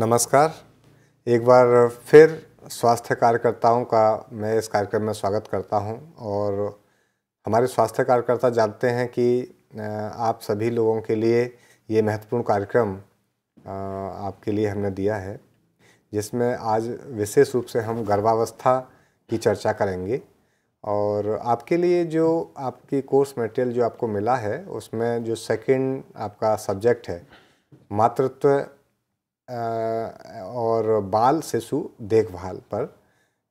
नमस्कार एक बार फिर स्वास्थ्य कार्यकर्ताओं का मैं इस कार्यक्रम में स्वागत करता हूं और हमारे स्वास्थ्य कार्यकर्ता जानते हैं कि आप सभी लोगों के लिए ये महत्वपूर्ण कार्यक्रम आपके लिए हमने दिया है जिसमें आज विशेष रूप से हम गर्भावस्था की चर्चा करेंगे और आपके लिए जो आपकी कोर्स मटेरियल जो आपको मिला है उसमें जो सेकंड आपका सब्जेक्ट है मातृत्व और बाल शिशु देखभाल पर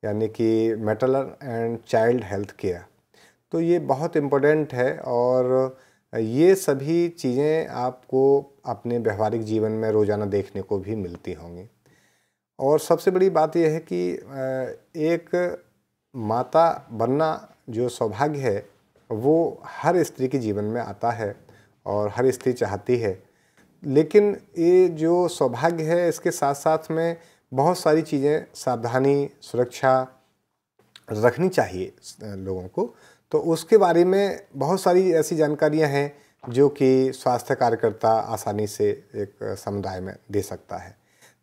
यानी कि metal and child health care तो ये बहुत इम्पोर्टेंट है और ये सभी चीज़ें आपको अपने व्यवहारिक जीवन में रोज़ाना देखने को भी मिलती होंगी और सबसे बड़ी बात यह है कि एक माता बनना जो सौभाग्य है वो हर स्त्री के जीवन में आता है और हर स्त्री चाहती है लेकिन ये जो सौभाग्य है इसके साथ साथ में बहुत सारी चीज़ें सावधानी सुरक्षा रखनी चाहिए लोगों को तो उसके बारे में बहुत सारी ऐसी जानकारियां हैं जो कि स्वास्थ्य कार्यकर्ता आसानी से एक समुदाय में दे सकता है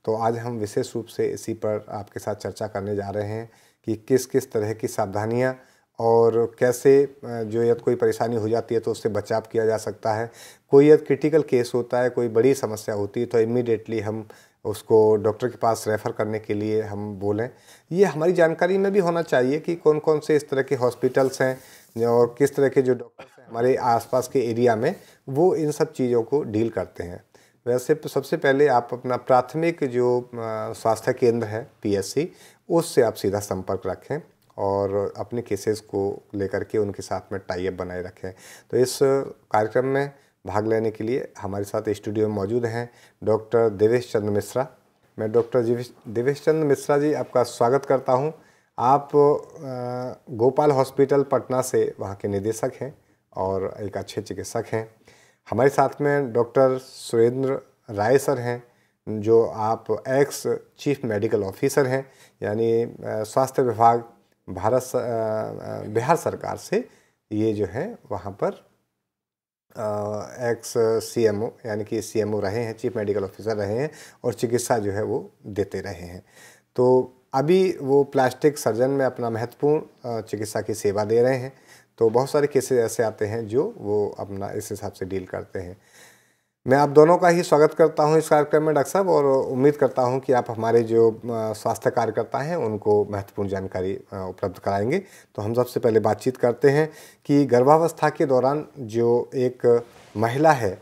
तो आज हम विशेष रूप से इसी पर आपके साथ चर्चा करने जा रहे हैं कि किस किस तरह की सावधानियाँ और कैसे जो यदि कोई परेशानी हो जाती है तो उससे बचाव किया जा सकता है कोई यदि क्रिटिकल केस होता है कोई बड़ी समस्या होती है तो इमीडिएटली हम उसको डॉक्टर के पास रेफ़र करने के लिए हम बोलें ये हमारी जानकारी में भी होना चाहिए कि कौन कौन से इस तरह के हॉस्पिटल्स हैं और किस तरह के जो डॉक्टर्स हैं हमारे आसपास के एरिया में वो इन सब चीज़ों को डील करते हैं वैसे तो सबसे पहले आप अपना प्राथमिक जो स्वास्थ्य केंद्र है पीएचसी उससे आप सीधा संपर्क रखें और अपने केसेस को लेकर के उनके साथ में टाइप बनाए रखें तो इस कार्यक्रम में भाग लेने के लिए हमारे साथ स्टूडियो में मौजूद हैं डॉक्टर देवेश चंद्र मिश्रा मैं डॉक्टर देवेश चंद्र मिश्रा जी आपका स्वागत करता हूँ आप गोपाल हॉस्पिटल पटना से वहाँ के निदेशक हैं और एक अच्छे चिकित्सक हैं हमारे साथ में डॉक्टर सुरेंद्र राय सर हैं जो आप एक्स चीफ मेडिकल ऑफिसर हैं यानी स्वास्थ्य विभाग भारत बिहार सरकार से ये जो है वहाँ पर एक्स सी एम ओ यानी कि सी एम ओ रहे हैं चीफ मेडिकल ऑफिसर रहे हैं और चिकित्सा जो है वो देते रहे हैं तो अभी वो प्लास्टिक सर्जन में अपना महत्वपूर्ण चिकित्सा की सेवा दे रहे हैं तो बहुत सारे केसेस ऐसे आते हैं जो वो अपना इस हिसाब से डील करते हैं मैं आप दोनों का ही स्वागत करता हूं इस कार्यक्रम में डॉक्टर साहब और उम्मीद करता हूं कि आप हमारे जो स्वास्थ्य कार्यकर्ता हैं उनको महत्वपूर्ण जानकारी उपलब्ध कराएंगे तो हम सबसे पहले बातचीत करते हैं कि गर्भावस्था के दौरान जो एक महिला है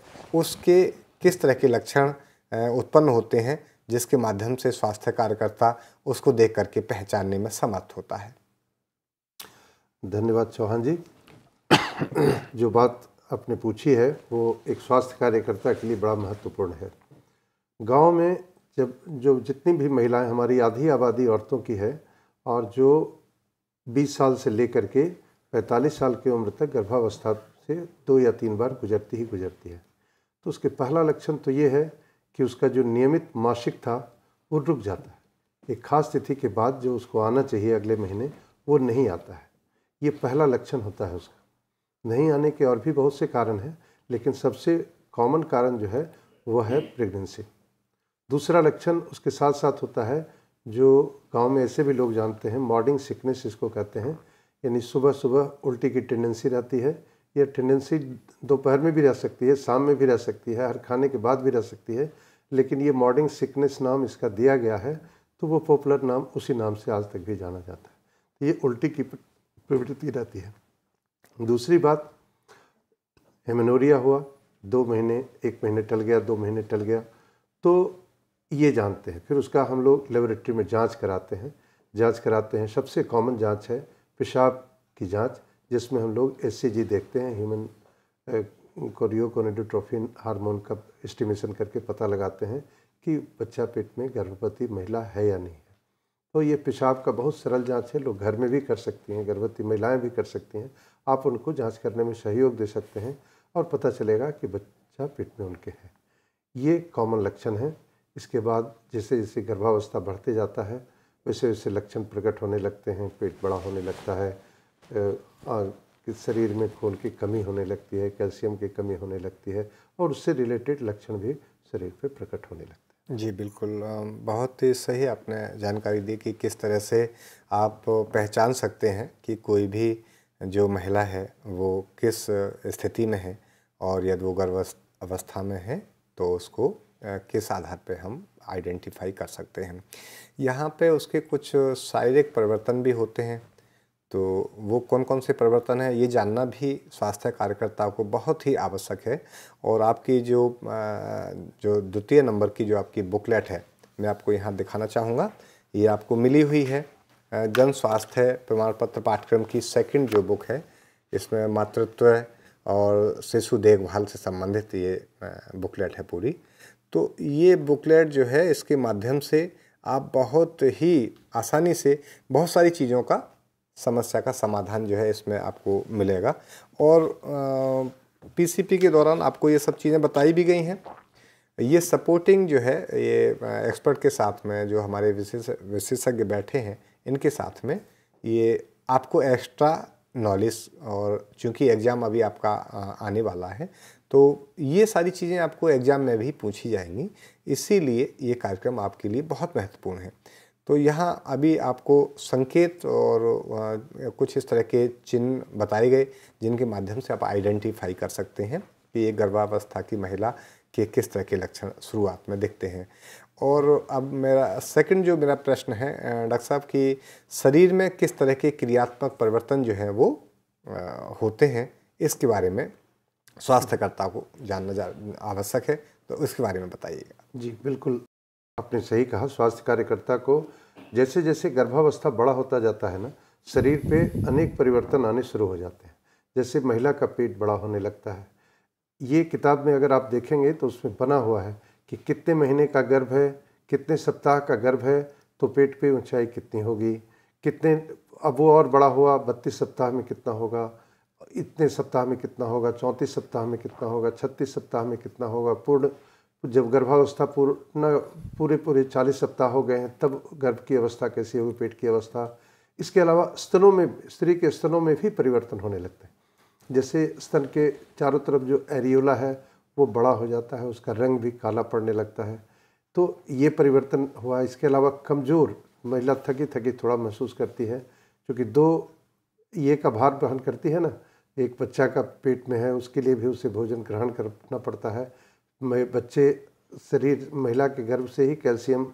उसके किस तरह के लक्षण उत्पन्न होते हैं जिसके माध्यम से स्वास्थ्य कार्यकर्ता उसको देख करके पहचानने में समर्थ होता है धन्यवाद चौहान जी जो बात आपने पूछी है वो एक स्वास्थ्य कार्यकर्ता के लिए बड़ा महत्वपूर्ण है गांव में जब जो जितनी भी महिलाएं हमारी आधी आबादी औरतों की है और जो 20 साल से लेकर के 45 साल की उम्र तक गर्भावस्था से दो या तीन बार गुजरती ही गुजरती है तो उसके पहला लक्षण तो ये है कि उसका जो नियमित मासिक था वो रुक जाता है एक खास तिथि के बाद जो उसको आना चाहिए अगले महीने वो नहीं आता है ये पहला लक्षण होता है उसका नहीं आने के और भी बहुत से कारण हैं लेकिन सबसे कॉमन कारण जो है वह है प्रेगनेंसी दूसरा लक्षण उसके साथ साथ होता है जो गांव में ऐसे भी लोग जानते हैं मॉर्निंग सिकनेस इसको कहते हैं यानी सुबह सुबह उल्टी की टेंडेंसी रहती है यह टेंडेंसी दोपहर में भी रह सकती है शाम में भी रह सकती है हर खाने के बाद भी रह सकती है लेकिन ये मॉर्निंग सिकनेस नाम इसका दिया गया है तो वो पॉपुलर नाम उसी नाम से आज तक भी जाना जाता है ये उल्टी की प्रवृत्ति रहती है दूसरी बात हेमनोरिया हुआ दो महीने एक महीने टल गया दो महीने टल गया तो ये जानते हैं फिर उसका हम लोग लेबोरेटरी में जांच कराते हैं जांच कराते हैं सबसे कॉमन जांच है पेशाब की जांच जिसमें हम लोग एस देखते हैं ह्यूमन कोरियोकोनेडोट्रोफिन हार्मोन का एस्टिमेशन करके पता लगाते हैं कि बच्चा पेट में गर्भवती महिला है या नहीं तो ये पेशाब का बहुत सरल जांच है लोग घर में भी कर सकती हैं गर्भवती महिलाएं भी कर सकती हैं आप उनको जांच करने में सहयोग दे सकते हैं और पता चलेगा कि बच्चा पेट में उनके है ये कॉमन लक्षण है इसके बाद जैसे जैसे गर्भावस्था बढ़ते जाता है वैसे वैसे लक्षण प्रकट होने लगते हैं पेट बड़ा होने लगता है शरीर में खून की कमी होने लगती है कैल्शियम की कमी होने लगती है और उससे रिलेटेड लक्षण भी शरीर पर प्रकट होने लगते हैं जी बिल्कुल बहुत ही सही आपने जानकारी दी कि किस तरह से आप पहचान सकते हैं कि कोई भी जो महिला है वो किस स्थिति में है और यदि वो गर्भ अवस्था में है तो उसको किस आधार पे हम आइडेंटिफाई कर सकते हैं यहाँ पे उसके कुछ शारीरिक परिवर्तन भी होते हैं तो वो कौन कौन से परिवर्तन है ये जानना भी स्वास्थ्य कार्यकर्ताओं को बहुत ही आवश्यक है और आपकी जो जो द्वितीय नंबर की जो आपकी बुकलेट है मैं आपको यहाँ दिखाना चाहूँगा ये आपको मिली हुई है जन स्वास्थ्य प्रमाण पत्र पाठ्यक्रम की सेकंड जो बुक है इसमें मातृत्व और शिशु देखभाल से संबंधित ये बुकलेट है पूरी तो ये बुकलेट जो है इसके माध्यम से आप बहुत ही आसानी से बहुत सारी चीज़ों का समस्या का समाधान जो है इसमें आपको मिलेगा और पीसीपी के दौरान आपको ये सब चीज़ें बताई भी गई हैं ये सपोर्टिंग जो है ये एक्सपर्ट के साथ में जो हमारे विशेष विशेषज्ञ बैठे हैं इनके साथ में ये आपको एक्स्ट्रा नॉलेज और चूंकि एग्ज़ाम अभी आपका आने वाला है तो ये सारी चीज़ें आपको एग्ज़ाम में भी पूछी जाएंगी इसीलिए ये कार्यक्रम आपके लिए बहुत महत्वपूर्ण है तो यहाँ अभी आपको संकेत और कुछ इस तरह के चिन्ह बताए गए जिनके माध्यम से आप आइडेंटिफाई कर सकते हैं कि ये गर्भावस्था की महिला के किस तरह के लक्षण शुरुआत में दिखते हैं और अब मेरा सेकंड जो मेरा प्रश्न है डॉक्टर साहब कि शरीर में किस तरह के क्रियात्मक परिवर्तन जो है वो होते हैं इसके बारे में स्वास्थ्यकर्ता को जानना जा आवश्यक है तो इसके बारे में बताइएगा जी बिल्कुल आपने सही कहा स्वास्थ्य कार्यकर्ता को जैसे जैसे गर्भावस्था बड़ा होता जाता है ना शरीर पे अनेक परिवर्तन आने शुरू हो जाते हैं जैसे महिला का पेट बड़ा होने लगता है ये किताब में अगर आप देखेंगे तो उसमें बना हुआ है कि कितने महीने का गर्भ है कितने सप्ताह का गर्भ है तो पेट पे ऊंचाई कितनी होगी कितने अब वो और बड़ा हुआ बत्तीस सप्ताह में कितना होगा इतने सप्ताह में कितना होगा चौंतीस सप्ताह में कितना होगा छत्तीस सप्ताह में कितना होगा पूर्ण जब गर्भावस्था पूर्ण पूरे पूरे चालीस सप्ताह हो गए हैं तब गर्भ की अवस्था कैसी होगी पेट की अवस्था इसके अलावा स्तनों में स्त्री के स्तनों में भी परिवर्तन होने लगते हैं जैसे स्तन के चारों तरफ जो एरियोला है वो बड़ा हो जाता है उसका रंग भी काला पड़ने लगता है तो ये परिवर्तन हुआ इसके अलावा कमज़ोर महिला थकी थकी थोड़ा महसूस करती है क्योंकि दो ये का भार वहन करती है ना एक बच्चा का पेट में है उसके लिए भी उसे भोजन ग्रहण करना पड़ता है बच्चे शरीर महिला के गर्भ से ही कैल्शियम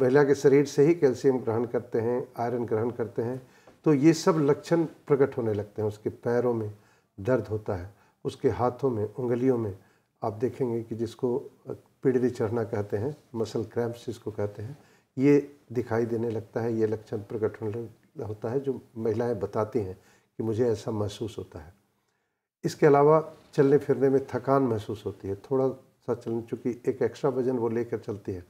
महिला के शरीर से ही कैल्शियम ग्रहण करते हैं आयरन ग्रहण करते हैं तो ये सब लक्षण प्रकट होने लगते हैं उसके पैरों में दर्द होता है उसके हाथों में उंगलियों में आप देखेंगे कि जिसको पीढ़ी चढ़ना कहते हैं मसल क्रैम्प्स जिसको कहते हैं ये दिखाई देने लगता है ये लक्षण प्रकट होने होता है जो महिलाएं बताती हैं कि मुझे ऐसा महसूस होता है इसके अलावा चलने फिरने में थकान महसूस होती है थोड़ा साथ चलने चूँकि एक एक्स्ट्रा वजन वो लेकर चलती है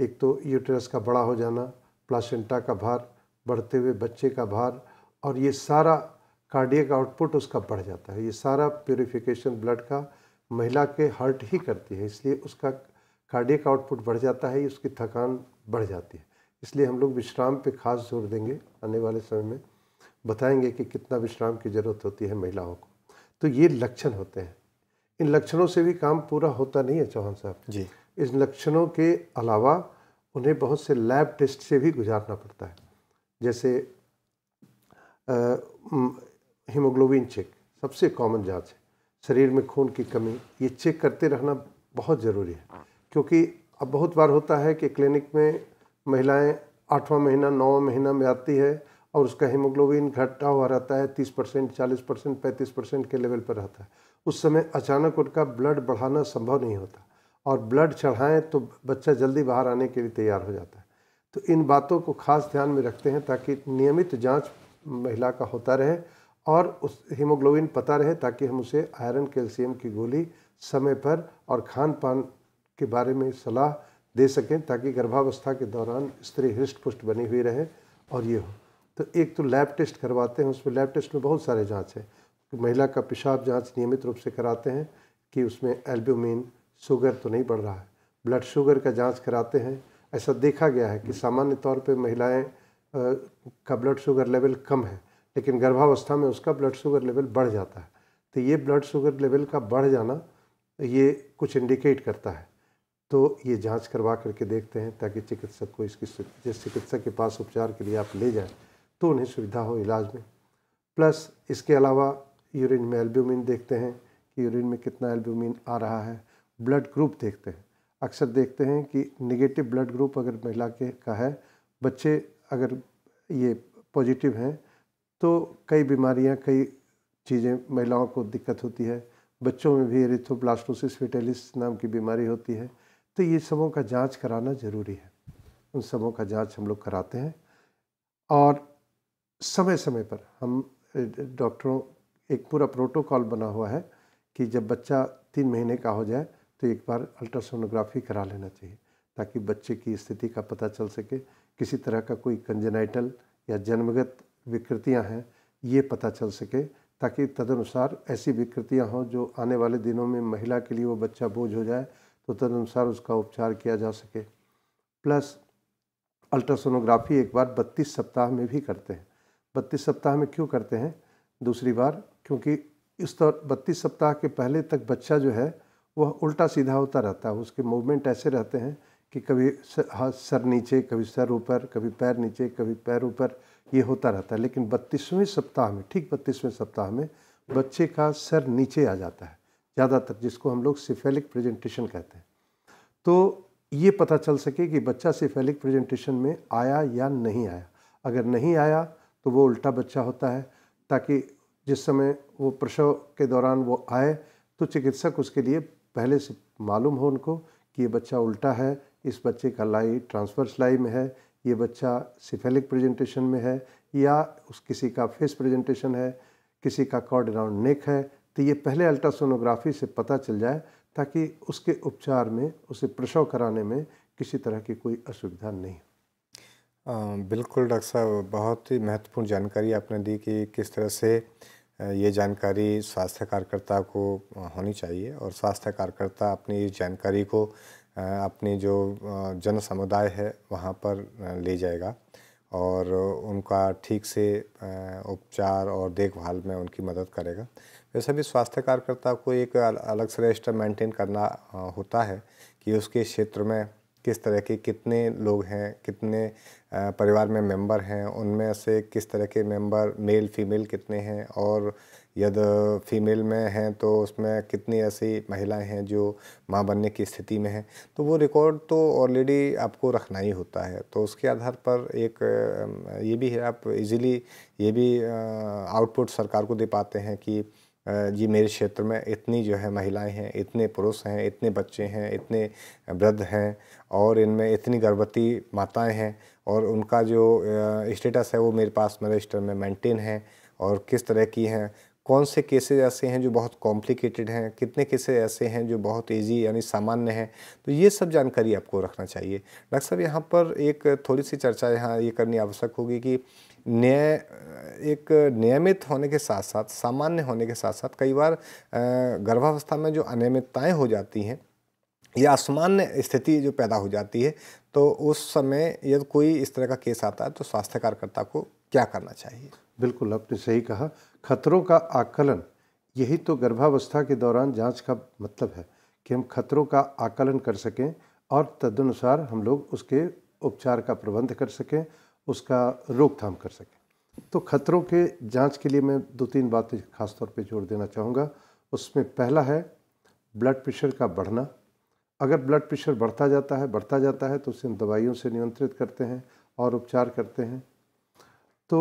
एक तो यूटेरस का बड़ा हो जाना प्लासेंटा का भार बढ़ते हुए बच्चे का भार और ये सारा कार्डियक आउटपुट उसका बढ़ जाता है ये सारा प्योरीफिकेशन ब्लड का महिला के हर्ट ही करती है इसलिए उसका कार्डियक आउटपुट बढ़ जाता है उसकी थकान बढ़ जाती है इसलिए हम लोग विश्राम पे खास जोर देंगे आने वाले समय में बताएंगे कि कितना विश्राम की ज़रूरत होती है महिलाओं को तो ये लक्षण होते हैं इन लक्षणों से भी काम पूरा होता नहीं है चौहान साहब जी इस लक्षणों के अलावा उन्हें बहुत से लैब टेस्ट से भी गुजारना पड़ता है जैसे हीमोग्लोबिन चेक सबसे कॉमन जांच है शरीर में खून की कमी ये चेक करते रहना बहुत ज़रूरी है क्योंकि अब बहुत बार होता है कि क्लिनिक में महिलाएं आठवां महीना नौवां महीना में आती है और उसका हीमोग्लोबिन घटा हुआ रहता है तीस परसेंट चालीस परसेंट पैंतीस परसेंट के लेवल पर रहता है उस समय अचानक उनका ब्लड बढ़ाना संभव नहीं होता और ब्लड चढ़ाएं तो बच्चा जल्दी बाहर आने के लिए तैयार हो जाता है तो इन बातों को खास ध्यान में रखते हैं ताकि नियमित जांच महिला का होता रहे और उस हीमोग्लोबिन पता रहे ताकि हम उसे आयरन कैल्शियम की गोली समय पर और खान पान के बारे में सलाह दे सकें ताकि गर्भावस्था के दौरान स्त्री हृष्ट पुष्ट बनी हुई रहे और ये हो तो एक तो लैब टेस्ट करवाते हैं उसमें लैब टेस्ट में बहुत सारे जाँच हैं तो महिला का पेशाब जांच नियमित रूप से कराते हैं कि उसमें एल्ब्यूमिन शुगर तो नहीं बढ़ रहा है ब्लड शुगर का जांच कराते हैं ऐसा देखा गया है कि सामान्य तौर पर महिलाएं का ब्लड शुगर लेवल कम है लेकिन गर्भावस्था में उसका ब्लड शुगर लेवल बढ़ जाता है तो ये ब्लड शुगर लेवल का बढ़ जाना ये कुछ इंडिकेट करता है तो ये जांच करवा करके देखते हैं ताकि चिकित्सक को इसकी जिस चिकित्सक के पास उपचार के लिए आप ले जाएं तो उन्हें सुविधा हो इलाज में प्लस इसके अलावा यूरिन में एल्ब्यूमिन देखते हैं कि यूरिन में कितना एल्ब्यूमिन आ रहा है ब्लड ग्रुप देखते हैं अक्सर देखते हैं कि निगेटिव ब्लड ग्रुप अगर महिला के का है बच्चे अगर ये पॉजिटिव हैं तो कई बीमारियां कई चीज़ें महिलाओं को दिक्कत होती है बच्चों में भी एरिथोब्लास्टोसिस फिटेलिस नाम की बीमारी होती है तो ये सबों का जांच कराना ज़रूरी है उन सबों का जांच हम लोग कराते हैं और समय समय पर हम डॉक्टरों एक पूरा प्रोटोकॉल बना हुआ है कि जब बच्चा तीन महीने का हो जाए तो एक बार अल्ट्रासोनोग्राफी करा लेना चाहिए ताकि बच्चे की स्थिति का पता चल सके किसी तरह का कोई कंजेनाइटल या जन्मगत विकृतियां हैं ये पता चल सके ताकि तदनुसार ऐसी विकृतियां हों जो आने वाले दिनों में महिला के लिए वो बच्चा बोझ हो जाए तो तदनुसार उसका उपचार किया जा सके प्लस अल्ट्रासोनोग्राफी एक बार बत्तीस सप्ताह में भी करते हैं बत्तीस सप्ताह में क्यों करते हैं दूसरी बार क्योंकि इस तौर बत्तीस सप्ताह के पहले तक बच्चा जो है वह उल्टा सीधा होता रहता है उसके मूवमेंट ऐसे रहते हैं कि कभी हाँ, सर नीचे कभी सर ऊपर कभी पैर नीचे कभी पैर ऊपर ये होता रहता है लेकिन बत्तीसवें सप्ताह में ठीक बत्तीसवें सप्ताह में बच्चे का सर नीचे आ जाता है ज़्यादातर जिसको हम लोग सिफेलिक प्रेजेंटेशन कहते हैं तो ये पता चल सके कि बच्चा सिफेलिक प्रेजेंटेशन में आया या नहीं आया अगर नहीं आया तो वो उल्टा बच्चा होता है ताकि जिस समय वो प्रसव के दौरान वो आए तो चिकित्सक उसके लिए पहले से मालूम हो उनको कि ये बच्चा उल्टा है इस बच्चे का लाई ट्रांसफर्स लाई में है ये बच्चा सिफेलिक प्रेजेंटेशन में है या उस किसी का फेस प्रेजेंटेशन है किसी का कॉर्ड अराउंड नेक है तो ये पहले अल्ट्रासोनोग्राफी से पता चल जाए ताकि उसके उपचार में उसे प्रसव कराने में किसी तरह की कोई असुविधा नहीं हो बिल्कुल डॉक्टर साहब बहुत ही महत्वपूर्ण जानकारी आपने दी कि किस तरह से ये जानकारी स्वास्थ्य कार्यकर्ता को होनी चाहिए और स्वास्थ्य कार्यकर्ता अपनी इस जानकारी को अपनी जो जन समुदाय है वहाँ पर ले जाएगा और उनका ठीक से उपचार और देखभाल में उनकी मदद करेगा वैसे भी स्वास्थ्य कार्यकर्ता को एक अलग से रजिस्टर मेंटेन करना होता है कि उसके क्षेत्र में किस तरह के कितने लोग हैं कितने परिवार में मेंबर हैं उनमें से किस तरह के मेंबर मेल फीमेल कितने हैं और यदि फीमेल में हैं तो उसमें कितनी ऐसी महिलाएं हैं जो माँ बनने की स्थिति में हैं तो वो रिकॉर्ड तो ऑलरेडी आपको रखना ही होता है तो उसके आधार पर एक ये भी है आप इजीली ये भी आउटपुट सरकार को दे पाते हैं कि जी मेरे क्षेत्र में इतनी जो है महिलाएं हैं इतने पुरुष हैं इतने बच्चे हैं इतने वृद्ध हैं और इनमें इतनी गर्भवती माताएं हैं और उनका जो स्टेटस है वो मेरे पास मेरे रजिस्टर में मेंटेन है और किस तरह की हैं कौन से केसेज ऐसे हैं जो बहुत कॉम्प्लिकेटेड हैं कितने केसेज ऐसे हैं जो बहुत ईजी यानी सामान्य हैं तो ये सब जानकारी आपको रखना चाहिए डॉक्टर साहब यहाँ पर एक थोड़ी सी चर्चा यहाँ ये करनी आवश्यक होगी कि न्याय एक नियमित होने के साथ साथ सामान्य होने के साथ साथ कई बार गर्भावस्था में जो अनियमितताएँ हो जाती हैं या असमान्य स्थिति जो पैदा हो जाती है तो उस समय यदि कोई इस तरह का केस आता है तो स्वास्थ्य कार्यकर्ता को क्या करना चाहिए बिल्कुल आपने सही कहा खतरों का आकलन यही तो गर्भावस्था के दौरान जांच का मतलब है कि हम खतरों का आकलन कर सकें और तदनुसार हम लोग उसके उपचार का प्रबंध कर सकें उसका रोकथाम कर सकें तो खतरों के जांच के लिए मैं दो तीन बातें खासतौर पे जोड़ देना चाहूँगा उसमें पहला है ब्लड प्रेशर का बढ़ना अगर ब्लड प्रेशर बढ़ता जाता है बढ़ता जाता है तो उसे हम दवाइयों से नियंत्रित करते हैं और उपचार करते हैं तो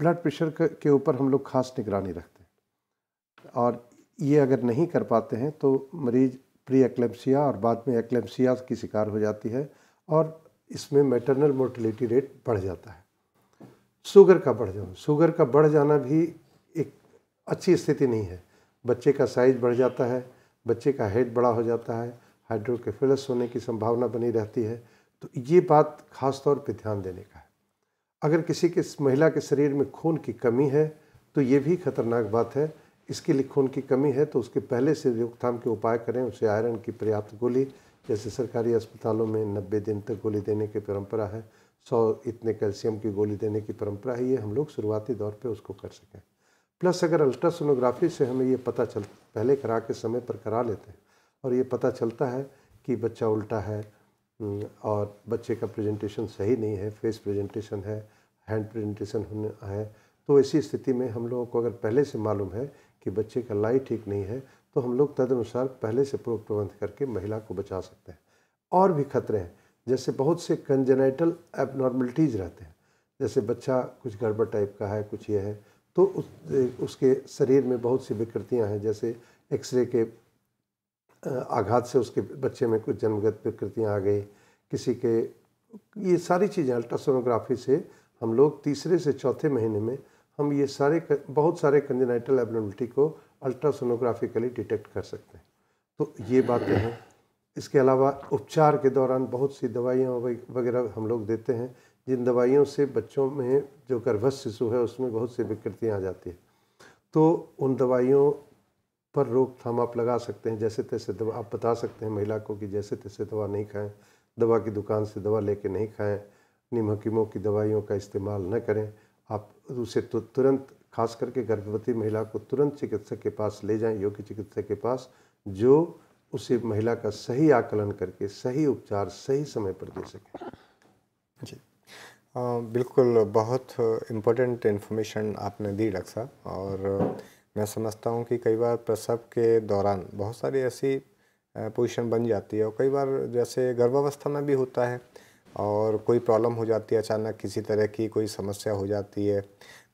ब्लड प्रेशर के ऊपर हम लोग खास निगरानी रखते हैं और ये अगर नहीं कर पाते हैं तो मरीज़ प्री एक्लेम्सिया और बाद में एक्लेम्सिया की शिकार हो जाती है और इसमें मेटरनल मोर्टिलिटी रेट बढ़ जाता है शुगर का बढ़ जाना शुगर का बढ़ जाना भी एक अच्छी स्थिति नहीं है बच्चे का साइज बढ़ जाता है बच्चे का हेड बड़ा हो जाता है हाइड्रोकेफिलस होने की संभावना बनी रहती है तो ये बात खास तौर पे ध्यान देने का है अगर किसी के महिला के शरीर में खून की कमी है तो ये भी खतरनाक बात है इसके लिए खून की कमी है तो उसके पहले से रोकथाम के उपाय करें उसे आयरन की पर्याप्त गोली जैसे सरकारी अस्पतालों में नब्बे दिन तक गोली देने की परंपरा है सौ इतने कैल्शियम की गोली देने की परंपरा है ये हम लोग शुरुआती दौर पर उसको कर सकें प्लस अगर अल्ट्रासोनोग्राफी से हमें ये पता चल पहले करा के समय पर करा लेते हैं और ये पता चलता है कि बच्चा उल्टा है और बच्चे का प्रेजेंटेशन सही नहीं है फेस प्रेजेंटेशन है हैंड प्रेजेंटेशन है तो ऐसी स्थिति में हम लोगों को अगर पहले से मालूम है कि बच्चे का लाई ठीक नहीं है तो हम लोग तदनुसार पहले से पूर्व प्रबंध करके महिला को बचा सकते हैं और भी खतरे हैं जैसे बहुत से कंजेनाइटल एबनॉर्मलिटीज़ रहते हैं जैसे बच्चा कुछ गड़बड़ टाइप का है कुछ ये है तो उस उसके शरीर में बहुत सी विकृतियां हैं जैसे एक्सरे के आघात से उसके बच्चे में कुछ जन्मगत विकृतियां आ गई किसी के ये सारी चीज़ें अल्ट्रासोनोग्राफी से हम लोग तीसरे से चौथे महीने में हम ये सारे कर, बहुत सारे कंजेनाइटल एबनॉर्मलिटी को अल्ट्रासोनोग्राफिकली डिटेक्ट कर सकते हैं तो ये बातें हैं इसके अलावा उपचार के दौरान बहुत सी दवाइयाँ वगैरह हम लोग देते हैं जिन दवाइयों से बच्चों में जो गर्भस्थ शिशु है उसमें बहुत सी विकृतियाँ आ जाती है तो उन दवाइयों पर रोकथाम आप लगा सकते हैं जैसे तैसे दवा आप बता सकते हैं महिला को कि जैसे तैसे दवा नहीं खाएं दवा की दुकान से दवा लेके नहीं खाएं निम हकीमों की दवाइयों का इस्तेमाल न करें आप उसे तो तुरंत खास करके गर्भवती महिला को तुरंत चिकित्सक के पास ले जाएं योग्य चिकित्सक के पास जो उसे महिला का सही आकलन करके सही उपचार सही समय पर दे सकें हाँ, बिल्कुल बहुत इम्पोर्टेंट इन्फॉर्मेशन आपने दी डॉक्टर साहब और मैं समझता हूँ कि कई बार प्रसव के दौरान बहुत सारी ऐसी पोजीशन बन जाती है और कई बार जैसे गर्भावस्था में भी होता है और कोई प्रॉब्लम हो जाती है अचानक किसी तरह की कोई समस्या हो जाती है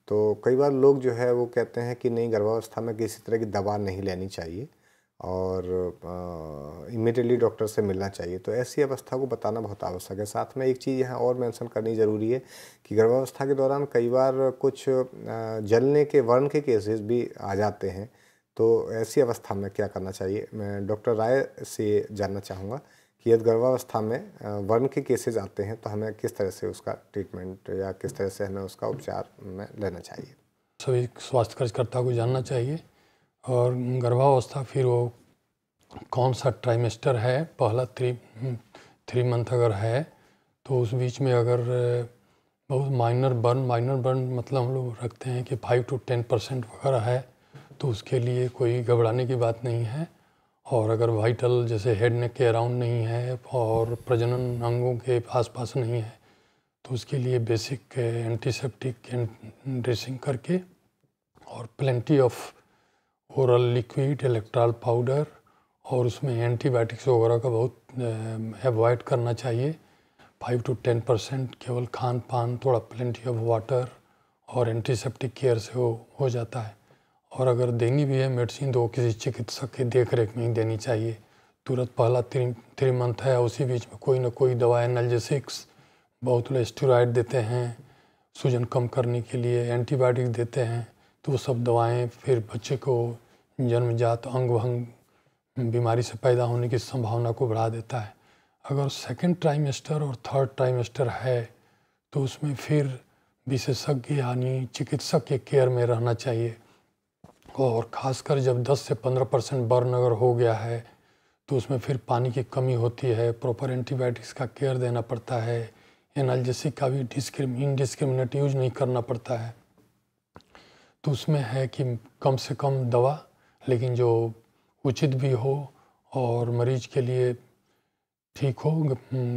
तो कई बार लोग जो है वो कहते हैं कि नहीं गर्भावस्था में किसी तरह की दवा नहीं लेनी चाहिए और इमिडिएटली डॉक्टर से मिलना चाहिए तो ऐसी अवस्था को बताना बहुत आवश्यक है साथ में एक चीज़ यहाँ और मेंशन करनी ज़रूरी है कि गर्भावस्था के दौरान कई बार कुछ जलने के वर्ण के केसेस भी आ जाते हैं तो ऐसी अवस्था में क्या करना चाहिए मैं डॉक्टर राय से जानना चाहूँगा कि यदि गर्भावस्था में वर्ण के केसेज आते हैं तो हमें किस तरह से उसका ट्रीटमेंट या किस तरह से हमें उसका उपचार में लेना चाहिए सभी स्वास्थ्य कार्यकर्ता को जानना चाहिए और गर्भावस्था फिर वो कौन सा ट्राइमेस्टर है पहला थ्री थ्री मंथ अगर है तो उस बीच में अगर बहुत माइनर बर्न माइनर बर्न मतलब हम लोग रखते हैं कि फाइव टू टेन परसेंट वगैरह है तो उसके लिए कोई घबराने की बात नहीं है और अगर वाइटल जैसे हेड नेक के अराउंड नहीं है और प्रजनन अंगों के आसपास नहीं है तो उसके लिए बेसिक एंटीसेप्टिक ड्रेसिंग करके और plenty of oral liquid Electral powder और उसमें एंटीबायोटिक्स वगैरह का बहुत अवॉइड करना चाहिए फाइव टू टेन परसेंट केवल खान पान थोड़ा प्लेंटी ऑफ वाटर और एंटीसेप्टिक केयर से हो हो जाता है और अगर देनी भी है मेडिसिन तो किसी चिकित्सक की देख रेख में ही देनी चाहिए तुरंत पहला थ्री थ्री मंथ है उसी बीच में कोई ना कोई दवा एनर्जेसिक्स बहुत लोग स्टेरॉइड देते हैं सूजन कम करने के लिए एंटीबायोटिक देते हैं तो वो सब दवाएं फिर बच्चे को जन्मजात अंग भंग बीमारी से पैदा होने की संभावना को बढ़ा देता है अगर सेकेंड ट्राइमेस्टर और थर्ड ट्राइमेस्टर है तो उसमें फिर विशेषज्ञ यानी चिकित्सक के केयर में रहना चाहिए और ख़ासकर जब 10 से 15 परसेंट बर्न अगर हो गया है तो उसमें फिर पानी की कमी होती है प्रॉपर एंटीबायोटिक्स का केयर देना पड़ता है एनालजेसिक का भी डिस्क्रिम इनडिस्क्रिमिनेट यूज नहीं करना पड़ता है तो उसमें है कि कम से कम दवा लेकिन जो उचित भी हो और मरीज के लिए ठीक हो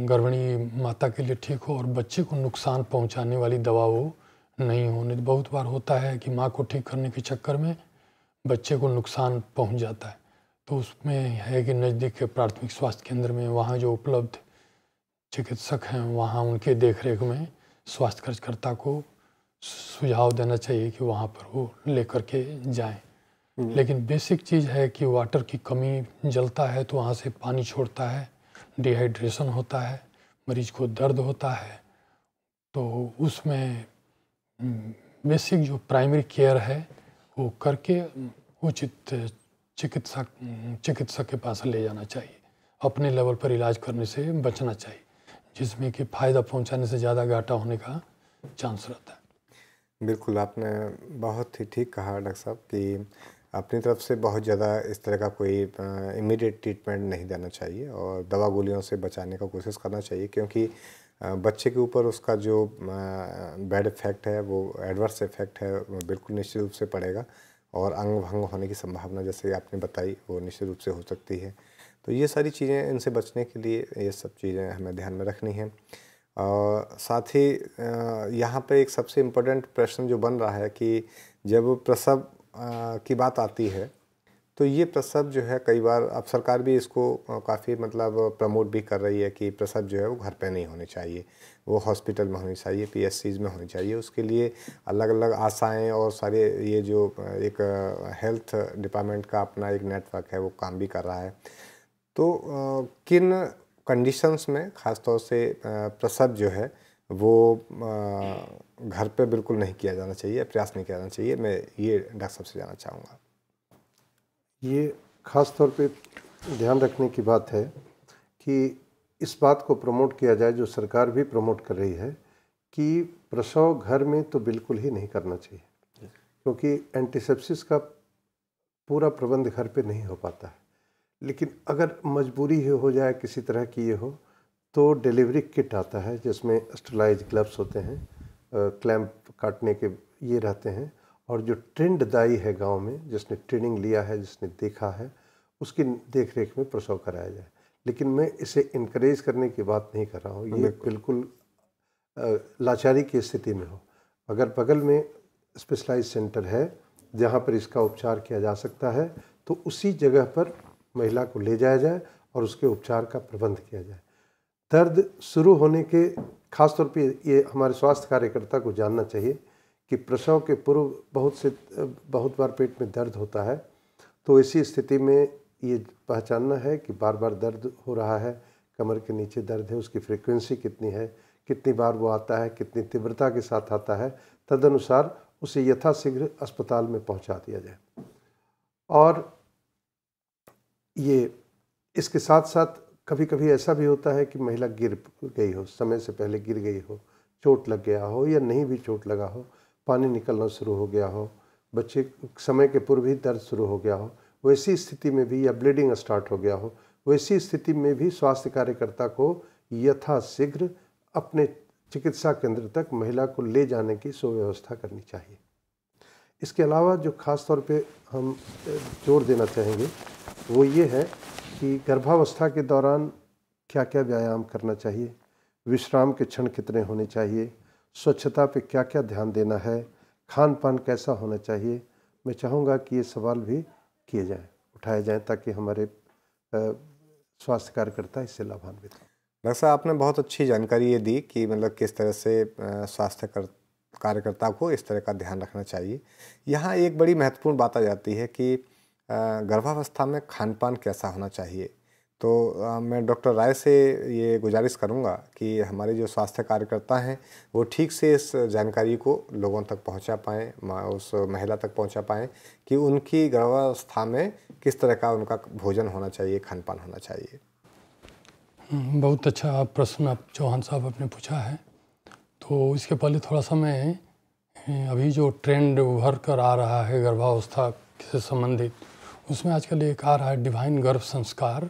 गर्भिणी माता के लिए ठीक हो और बच्चे को नुकसान पहुंचाने वाली दवा वो नहीं होने तो बहुत बार होता है कि माँ को ठीक करने के चक्कर में बच्चे को नुकसान पहुंच जाता है तो उसमें है कि नज़दीक के प्राथमिक स्वास्थ्य केंद्र में वहाँ जो उपलब्ध चिकित्सक हैं वहाँ उनके देखरेख में स्वास्थ्य कार्यकर्ता को सुझाव देना चाहिए कि वहाँ पर वो लेकर के जाएं हम्म। लेकिन बेसिक चीज़ है कि वाटर की कमी जलता है तो वहाँ से पानी छोड़ता है डिहाइड्रेशन होता है मरीज को दर्द होता है तो उसमें हम्म, बेसिक जो प्राइमरी केयर है वो करके उचित चिकित्सक चिकित्सक के पास ले जाना चाहिए अपने लेवल पर इलाज करने से बचना चाहिए जिसमें कि फ़ायदा पहुंचाने से ज़्यादा घाटा होने का चांस रहता है बिल्कुल आपने बहुत ही ठीक कहा डॉक्टर साहब कि अपनी तरफ से बहुत ज़्यादा इस तरह का कोई इमीडिएट ट्रीटमेंट नहीं देना चाहिए और दवा गोलियों से बचाने का कोशिश करना चाहिए क्योंकि बच्चे के ऊपर उसका जो बैड इफ़ेक्ट है वो एडवर्स इफ़ेक्ट है बिल्कुल निश्चित रूप से पड़ेगा और अंग भंग होने की संभावना जैसे आपने बताई वो निश्चित रूप से हो सकती है तो ये सारी चीज़ें इनसे बचने के लिए ये सब चीज़ें हमें ध्यान में रखनी है साथ ही यहाँ पे एक सबसे इम्पोर्टेंट प्रश्न जो बन रहा है कि जब प्रसव की बात आती है तो ये प्रसव जो है कई बार अब सरकार भी इसको काफ़ी मतलब प्रमोट भी कर रही है कि प्रसव जो है वो घर पे नहीं होने चाहिए वो हॉस्पिटल में होनी चाहिए पी में होनी चाहिए उसके लिए अलग अलग आशाएँ और सारे ये जो एक हेल्थ डिपार्टमेंट का अपना एक नेटवर्क है वो काम भी कर रहा है तो किन कंडीशंस में ख़ासतौर से प्रसव जो है वो घर पे बिल्कुल नहीं किया जाना चाहिए प्रयास नहीं किया जाना चाहिए मैं ये डॉक्टर साहब से जाना चाहूँगा ये ख़ास तौर पे ध्यान रखने की बात है कि इस बात को प्रमोट किया जाए जो सरकार भी प्रमोट कर रही है कि प्रसव घर में तो बिल्कुल ही नहीं करना चाहिए क्योंकि एंटीसेप्सिस का पूरा प्रबंध घर पे नहीं हो पाता है लेकिन अगर मजबूरी हो जाए किसी तरह की ये हो तो डिलीवरी किट आता है जिसमें स्टलाइज ग्लव्स होते हैं क्लैम्प काटने के ये रहते हैं और जो ट्रेंड दाई है गांव में जिसने ट्रेनिंग लिया है जिसने देखा है उसकी देख रेख में प्रसव कराया जाए लेकिन मैं इसे इनक्रेज करने की बात नहीं कर रहा हूँ ये बिल्कुल लाचारी की स्थिति में हो अगर बगल में स्पेशलाइज सेंटर है जहाँ पर इसका उपचार किया जा सकता है तो उसी जगह पर महिला को ले जाया जाए और उसके उपचार का प्रबंध किया जाए दर्द शुरू होने के खासतौर पे ये हमारे स्वास्थ्य कार्यकर्ता को जानना चाहिए कि प्रसव के पूर्व बहुत से बहुत बार पेट में दर्द होता है तो इसी स्थिति में ये पहचानना है कि बार बार दर्द हो रहा है कमर के नीचे दर्द है उसकी फ्रीक्वेंसी कितनी है कितनी बार वो आता है कितनी तीव्रता के साथ आता है तदनुसार उसे यथाशीघ्र अस्पताल में पहुंचा दिया जाए और ये इसके साथ साथ कभी कभी ऐसा भी होता है कि महिला गिर गई हो समय से पहले गिर गई हो चोट लग गया हो या नहीं भी चोट लगा हो पानी निकलना शुरू हो गया हो बच्चे समय के पूर्व ही दर्द शुरू हो गया हो वैसी स्थिति में भी या ब्लीडिंग स्टार्ट हो गया हो वैसी स्थिति में भी स्वास्थ्य कार्यकर्ता को यथाशीघ्र अपने चिकित्सा केंद्र तक महिला को ले जाने की सुव्यवस्था करनी चाहिए इसके अलावा जो खास तौर पे हम जोर देना चाहेंगे वो ये है कि गर्भावस्था के दौरान क्या क्या व्यायाम करना चाहिए विश्राम के क्षण कितने होने चाहिए स्वच्छता पे क्या क्या ध्यान देना है खान पान कैसा होना चाहिए मैं चाहूँगा कि ये सवाल भी किए जाएँ उठाए जाएँ ताकि हमारे स्वास्थ्य कार्यकर्ता इससे लाभान्वित हों डॉक्टर साहब आपने बहुत अच्छी जानकारी ये दी कि मतलब किस तरह से स्वास्थ्य कर कार्यकर्ता को इस तरह का ध्यान रखना चाहिए यहाँ एक बड़ी महत्वपूर्ण बात आ जाती है कि गर्भावस्था में खान पान कैसा होना चाहिए तो मैं डॉक्टर राय से ये गुजारिश करूँगा कि हमारे जो स्वास्थ्य कार्यकर्ता हैं वो ठीक से इस जानकारी को लोगों तक पहुँचा पाएँ उस महिला तक पहुँचा पाएँ कि उनकी गर्भावस्था में किस तरह का उनका भोजन होना चाहिए खान पान होना चाहिए हम्म, बहुत अच्छा प्रश्न आप चौहान साहब आपने पूछा है तो इसके पहले थोड़ा सा मैं अभी जो ट्रेंड उभर कर आ रहा है गर्भावस्था से संबंधित उसमें आजकल एक आ रहा है डिवाइन गर्भ संस्कार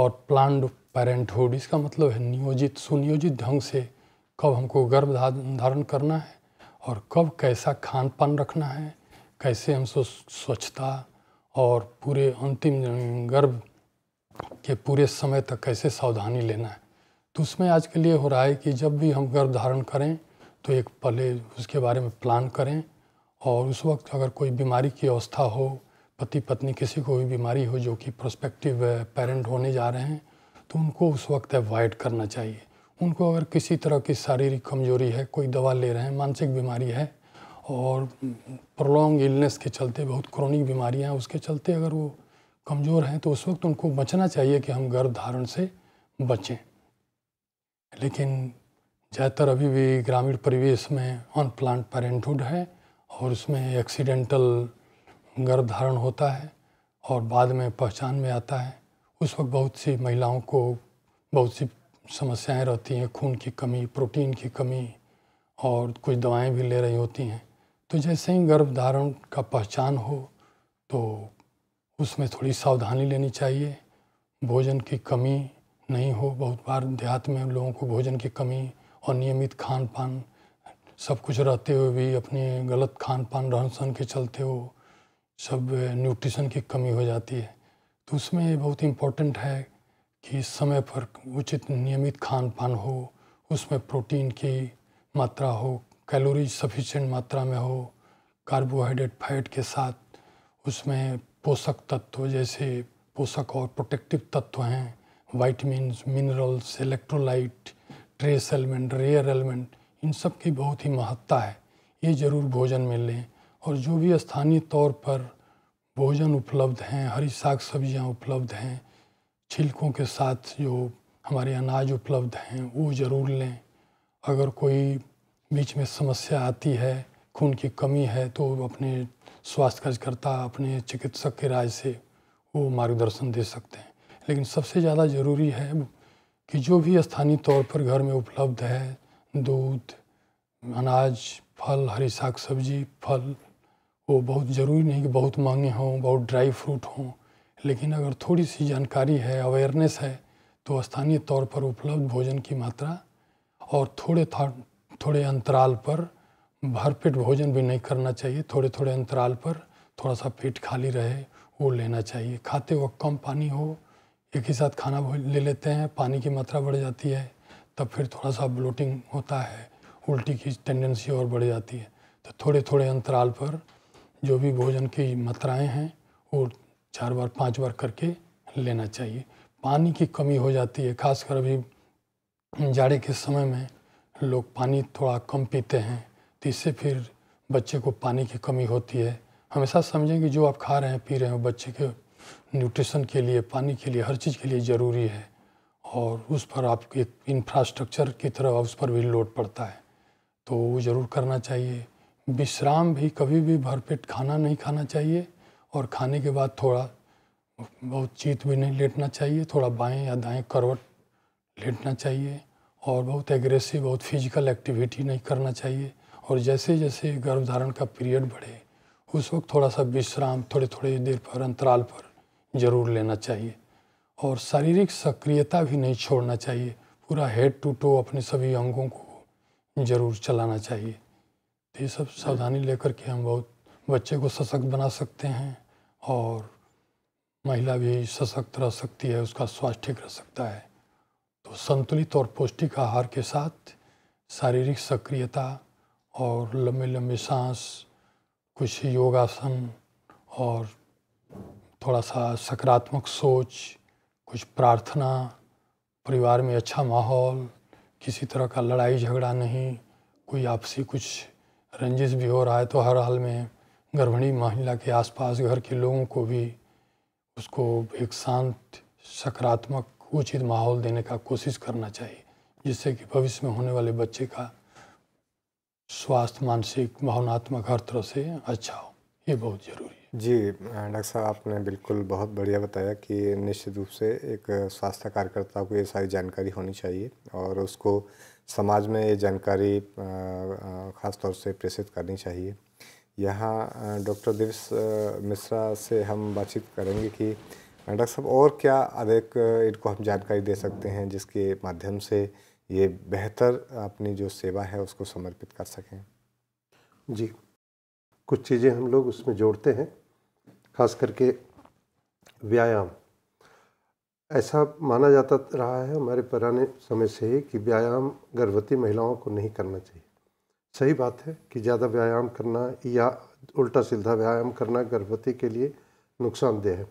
और प्लान्ड पेरेंटहुड इसका मतलब है नियोजित सुनियोजित ढंग से कब हमको गर्भ धारण करना है और कब कैसा खान पान रखना है कैसे हम स्वच्छता और पूरे अंतिम गर्भ के पूरे समय तक कैसे सावधानी लेना है तो उसमें आजकल ये हो रहा है कि जब भी हम गर्भ धारण करें तो एक पहले उसके बारे में प्लान करें और उस वक्त अगर कोई बीमारी की अवस्था हो पति पत्नी किसी को भी बीमारी हो जो कि प्रोस्पेक्टिव पेरेंट होने जा रहे हैं तो उनको उस वक्त अवॉइड करना चाहिए उनको अगर किसी तरह की शारीरिक कमजोरी है कोई दवा ले रहे हैं मानसिक बीमारी है और प्रोलॉन्ग इलनेस के चलते बहुत क्रोनिक बीमारियां उसके चलते अगर वो कमज़ोर हैं तो उस वक्त उनको बचना चाहिए कि हम गर्भ धारण से बचें लेकिन ज़्यादातर अभी भी ग्रामीण परिवेश में अनप्लान पेरेंटहुड है और उसमें एक्सीडेंटल गर्भ धारण होता है और बाद में पहचान में आता है उस वक्त बहुत सी महिलाओं को बहुत सी समस्याएं रहती हैं खून की कमी प्रोटीन की कमी और कुछ दवाएं भी ले रही होती हैं तो जैसे ही गर्भ धारण का पहचान हो तो उसमें थोड़ी सावधानी लेनी चाहिए भोजन की कमी नहीं हो बहुत बार देहात में लोगों को भोजन की कमी और नियमित खान पान सब कुछ रहते हुए भी अपने गलत खान पान रहन सहन के चलते हो सब न्यूट्रिशन की कमी हो जाती है तो उसमें ये बहुत इम्पोर्टेंट है कि समय पर उचित नियमित खान पान हो उसमें प्रोटीन की मात्रा हो कैलोरी सफिशेंट मात्रा में हो कार्बोहाइड्रेट फैट के साथ उसमें पोषक तत्व जैसे पोषक और प्रोटेक्टिव तत्व हैं vitamin minerals electrolyte trace element rare element इन सब की बहुत ही महत्ता है ये ज़रूर भोजन में लें और जो भी स्थानीय तौर पर भोजन उपलब्ध हैं हरी साग सब्जियां उपलब्ध हैं छिलकों के साथ जो हमारे अनाज उपलब्ध हैं वो ज़रूर लें अगर कोई बीच में समस्या आती है खून की कमी है तो अपने स्वास्थ्य कार्यकर्ता अपने चिकित्सक के राय से वो मार्गदर्शन दे सकते हैं लेकिन सबसे ज़्यादा ज़रूरी है कि जो भी स्थानीय तौर पर घर में उपलब्ध है दूध अनाज फल हरी साग सब्जी फल वो बहुत ज़रूरी नहीं कि बहुत मांगे हों बहुत ड्राई फ्रूट हों लेकिन अगर थोड़ी सी जानकारी है अवेयरनेस है तो स्थानीय तौर पर उपलब्ध भोजन की मात्रा और थोड़े थोड़े अंतराल पर भरपेट भोजन भी नहीं करना चाहिए थोड़े थोड़े अंतराल पर थोड़ा सा पेट खाली रहे वो लेना चाहिए खाते वक्त कम पानी हो एक ही साथ खाना ले लेते हैं पानी की मात्रा बढ़ जाती है तब फिर थोड़ा सा ब्लोटिंग होता है उल्टी की टेंडेंसी और बढ़ जाती है तो थोड़े थोड़े अंतराल पर जो भी भोजन की मात्राएं हैं वो चार बार पांच बार करके लेना चाहिए पानी की कमी हो जाती है खासकर अभी जाड़े के समय में लोग पानी थोड़ा कम पीते हैं तो इससे फिर बच्चे को पानी की कमी होती है हमेशा समझें कि जो आप खा रहे हैं पी रहे हैं बच्चे के न्यूट्रिशन के लिए पानी के लिए हर चीज़ के लिए ज़रूरी है और उस पर आप एक इंफ्रास्ट्रक्चर की तरह उस पर भी लोड पड़ता है तो वो ज़रूर करना चाहिए विश्राम भी कभी भी भरपेट खाना नहीं खाना चाहिए और खाने के बाद थोड़ा बहुत चीत भी नहीं लेटना चाहिए थोड़ा बाएं या दाएं करवट लेटना चाहिए और बहुत एग्रेसिव बहुत फिजिकल एक्टिविटी नहीं करना चाहिए और जैसे जैसे गर्भधारण का पीरियड बढ़े उस वक्त थोड़ा सा विश्राम थोड़े थोड़े देर पर अंतराल पर ज़रूर लेना चाहिए और शारीरिक सक्रियता भी नहीं छोड़ना चाहिए पूरा हेड टू टो अपने सभी अंगों को ज़रूर चलाना चाहिए ये सब सावधानी लेकर के हम बहुत बच्चे को सशक्त बना सकते हैं और महिला भी सशक्त रह सकती है उसका स्वास्थ्य ठीक रह सकता है तो संतुलित और पौष्टिक आहार के साथ शारीरिक सक्रियता और लंबे लंबे सांस कुछ योगासन और थोड़ा सा सकारात्मक सोच कुछ प्रार्थना परिवार में अच्छा माहौल किसी तरह का लड़ाई झगड़ा नहीं कोई आपसी कुछ रंजिश भी हो रहा है तो हर हाल में गर्भिणी महिला के आसपास घर के लोगों को भी उसको एक शांत सकारात्मक उचित माहौल देने का कोशिश करना चाहिए जिससे कि भविष्य में होने वाले बच्चे का स्वास्थ्य मानसिक भावनात्मक हर तरह से अच्छा हो ये बहुत ज़रूरी है जी डॉक्टर साहब आपने बिल्कुल बहुत बढ़िया बताया कि निश्चित रूप से एक स्वास्थ्य कार्यकर्ता को ये सारी जानकारी होनी चाहिए और उसको समाज में ये जानकारी ख़ास तौर से प्रेषित करनी चाहिए यहाँ डॉक्टर दिवस मिश्रा से हम बातचीत करेंगे कि डॉक्टर साहब और क्या अधिक इनको हम जानकारी दे सकते हैं जिसके माध्यम से ये बेहतर अपनी जो सेवा है उसको समर्पित कर सकें जी कुछ चीज़ें हम लोग उसमें जोड़ते हैं खास करके व्यायाम ऐसा माना जाता रहा है हमारे पुराने समय से ही कि व्यायाम गर्भवती महिलाओं को नहीं करना चाहिए सही बात है कि ज़्यादा व्यायाम करना या उल्टा सीधा व्यायाम करना गर्भवती के लिए नुकसानदेह है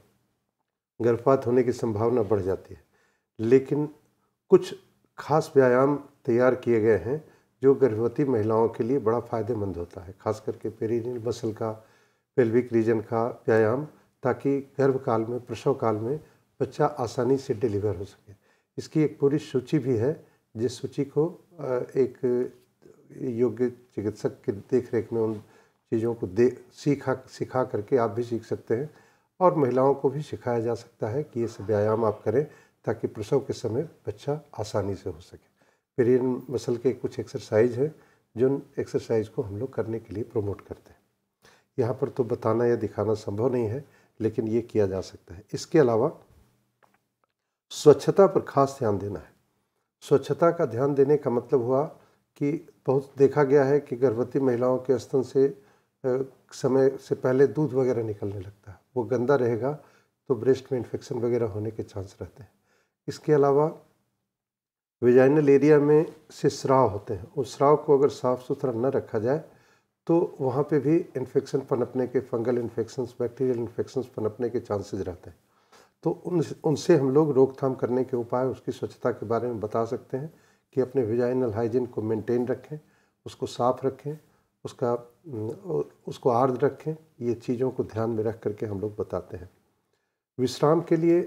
गर्भपात होने की संभावना बढ़ जाती है लेकिन कुछ खास व्यायाम तैयार किए गए हैं जो गर्भवती महिलाओं के लिए बड़ा फ़ायदेमंद होता है खास करके पेरिनियल मसल का पेल्विक रीजन का व्यायाम ताकि गर्भकाल में प्रसव काल में बच्चा आसानी से डिलीवर हो सके इसकी एक पूरी सूची भी है जिस सूची को एक योग्य चिकित्सक के देख रेख में उन चीज़ों को दे सीखा सिखा करके आप भी सीख सकते हैं और महिलाओं को भी सिखाया जा सकता है कि ये सब व्यायाम आप करें ताकि प्रसव के समय बच्चा आसानी से हो सके पेरियन मसल के कुछ एक्सरसाइज हैं जिन एक्सरसाइज को हम लोग करने के लिए प्रमोट करते हैं यहाँ पर तो बताना या दिखाना संभव नहीं है लेकिन ये किया जा सकता है इसके अलावा स्वच्छता पर खास ध्यान देना है स्वच्छता का ध्यान देने का मतलब हुआ कि बहुत देखा गया है कि गर्भवती महिलाओं के स्तन से समय से पहले दूध वगैरह निकलने लगता है वो गंदा रहेगा तो ब्रेस्ट में इन्फेक्शन वगैरह होने के चांस रहते हैं इसके अलावा वेजाइनल एरिया में से स्राव होते हैं उस स्राव को अगर साफ़ सुथरा न रखा जाए तो वहाँ पे भी इन्फेक्शन पनपने के फंगल इन्फेक्शंस बैक्टीरियल इन्फेक्शंस पनपने के चांसेस रहते हैं तो उन उनसे हम लोग रोकथाम करने के उपाय उसकी स्वच्छता के बारे में बता सकते हैं कि अपने विजाइनल हाइजीन को मेंटेन रखें उसको साफ रखें उसका उसको आर्द्र रखें ये चीज़ों को ध्यान में रख करके हम लोग बताते हैं विश्राम के लिए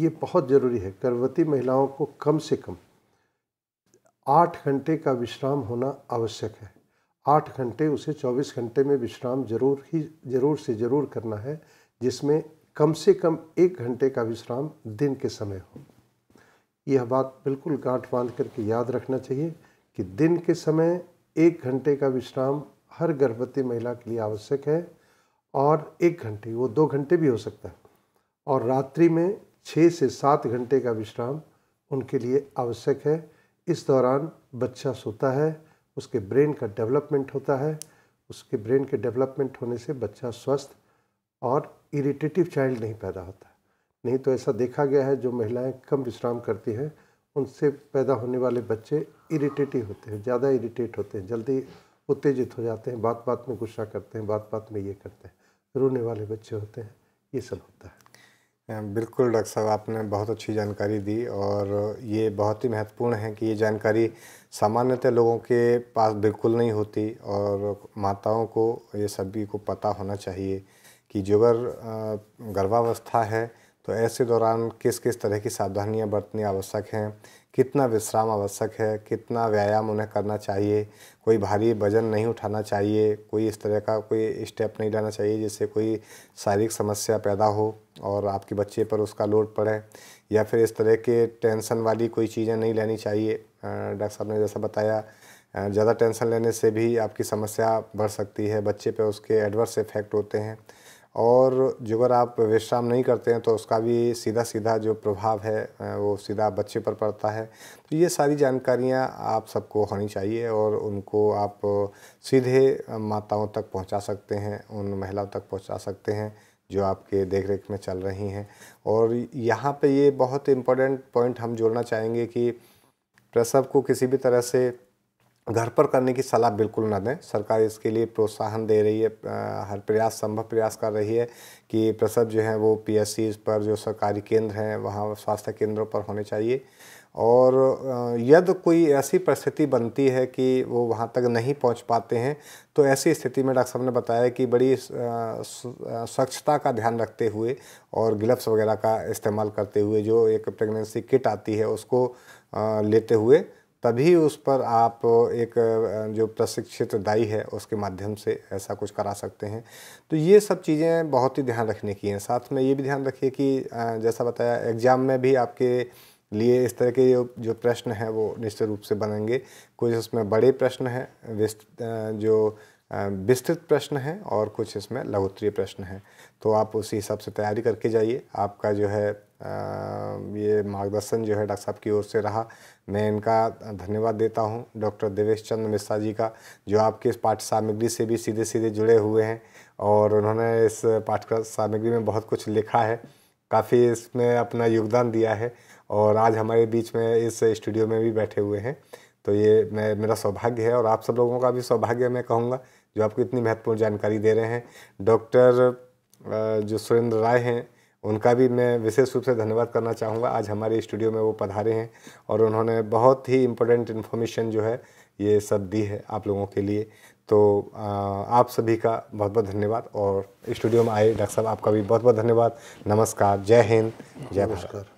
ये बहुत ज़रूरी है गर्भवती महिलाओं को कम से कम आठ घंटे का विश्राम होना आवश्यक है आठ घंटे उसे चौबीस घंटे में विश्राम जरूर ही ज़रूर से ज़रूर करना है जिसमें कम से कम एक घंटे का विश्राम दिन के समय हो यह बात बिल्कुल गांठ बांध करके याद रखना चाहिए कि दिन के समय एक घंटे का विश्राम हर गर्भवती महिला के लिए आवश्यक है और एक घंटे वो दो घंटे भी हो सकता है और रात्रि में छः से सात घंटे का विश्राम उनके लिए आवश्यक है इस दौरान बच्चा सोता है उसके ब्रेन का डेवलपमेंट होता है उसके ब्रेन के डेवलपमेंट होने से बच्चा स्वस्थ और इरिटेटिव चाइल्ड नहीं पैदा होता नहीं तो ऐसा देखा गया है जो महिलाएं कम विश्राम करती हैं उनसे पैदा होने वाले बच्चे इरिटेटिव होते हैं ज़्यादा इरिटेट होते हैं जल्दी उत्तेजित हो जाते हैं बात बात में गुस्सा करते हैं बात बात में ये करते हैं रोने वाले बच्चे होते हैं ये सब होता है बिल्कुल डॉक्टर साहब आपने बहुत अच्छी जानकारी दी और ये बहुत ही महत्वपूर्ण है कि ये जानकारी सामान्यतः लोगों के पास बिल्कुल नहीं होती और माताओं को ये सभी को पता होना चाहिए कि जो अगर गर्भावस्था है तो ऐसे दौरान किस किस तरह की सावधानियां बरतनी आवश्यक हैं कितना विश्राम आवश्यक है कितना व्यायाम उन्हें करना चाहिए कोई भारी वजन नहीं उठाना चाहिए कोई इस तरह का कोई स्टेप नहीं लेना चाहिए जिससे कोई शारीरिक समस्या पैदा हो और आपके बच्चे पर उसका लोड पड़े या फिर इस तरह के टेंशन वाली कोई चीज़ें नहीं लेनी चाहिए डॉक्टर साहब ने जैसा बताया ज़्यादा टेंशन लेने से भी आपकी समस्या बढ़ सकती है बच्चे पर उसके एडवर्स इफेक्ट होते हैं और जो अगर आप विश्राम नहीं करते हैं तो उसका भी सीधा सीधा जो प्रभाव है वो सीधा बच्चे पर पड़ता है तो ये सारी जानकारियाँ आप सबको होनी चाहिए और उनको आप सीधे माताओं तक पहुँचा सकते हैं उन महिलाओं तक पहुँचा सकते हैं जो आपके देख रेख में चल रही हैं और यहाँ पे ये बहुत इम्पोर्टेंट पॉइंट हम जोड़ना चाहेंगे कि प्रसव को किसी भी तरह से घर पर करने की सलाह बिल्कुल ना दें सरकार इसके लिए प्रोत्साहन दे रही है हर प्रयास संभव प्रयास कर रही है कि प्रसव जो है वो पी पर जो सरकारी केंद्र हैं वहाँ स्वास्थ्य केंद्रों पर होने चाहिए और यदि कोई ऐसी परिस्थिति बनती है कि वो वहाँ तक नहीं पहुँच पाते हैं तो ऐसी स्थिति में डॉक्टर साहब ने बताया कि बड़ी स्वच्छता का ध्यान रखते हुए और ग्लव्स वगैरह का इस्तेमाल करते हुए जो एक प्रेगनेंसी किट आती है उसको लेते हुए तभी उस पर आप एक जो प्रशिक्षित दाई है उसके माध्यम से ऐसा कुछ करा सकते हैं तो ये सब चीज़ें बहुत ही ध्यान रखने की हैं साथ में ये भी ध्यान रखिए कि जैसा बताया एग्ज़ाम में भी आपके लिए इस तरह के जो जो प्रश्न हैं वो निश्चित रूप से बनेंगे कुछ उसमें बड़े प्रश्न हैं जो विस्तृत प्रश्न हैं और कुछ इसमें लघुत्तरीय प्रश्न हैं तो आप उसी हिसाब से तैयारी करके जाइए आपका जो है आ, ये मार्गदर्शन जो है डॉक्टर साहब की ओर से रहा मैं इनका धन्यवाद देता हूँ डॉक्टर देवेश चंद्र मिश्रा जी का जो आपके इस पाठ्य सामग्री से भी सीधे सीधे जुड़े हुए हैं और उन्होंने इस पाठ्य सामग्री में बहुत कुछ लिखा है काफ़ी इसमें अपना योगदान दिया है और आज हमारे बीच में इस स्टूडियो में भी बैठे हुए हैं तो ये मैं मेरा सौभाग्य है और आप सब लोगों का भी सौभाग्य मैं कहूँगा जो आपको इतनी महत्वपूर्ण जानकारी दे रहे हैं डॉक्टर जो सुरेंद्र राय हैं उनका भी मैं विशेष रूप से धन्यवाद करना चाहूँगा आज हमारे स्टूडियो में वो पधारे हैं और उन्होंने बहुत ही इम्पोर्टेंट इन्फॉर्मेशन जो है ये सब दी है आप लोगों के लिए तो आप सभी का बहुत बहुत धन्यवाद और स्टूडियो में आए डॉक्टर साहब आपका भी बहुत बहुत धन्यवाद नमस्कार जय हिंद जय भारत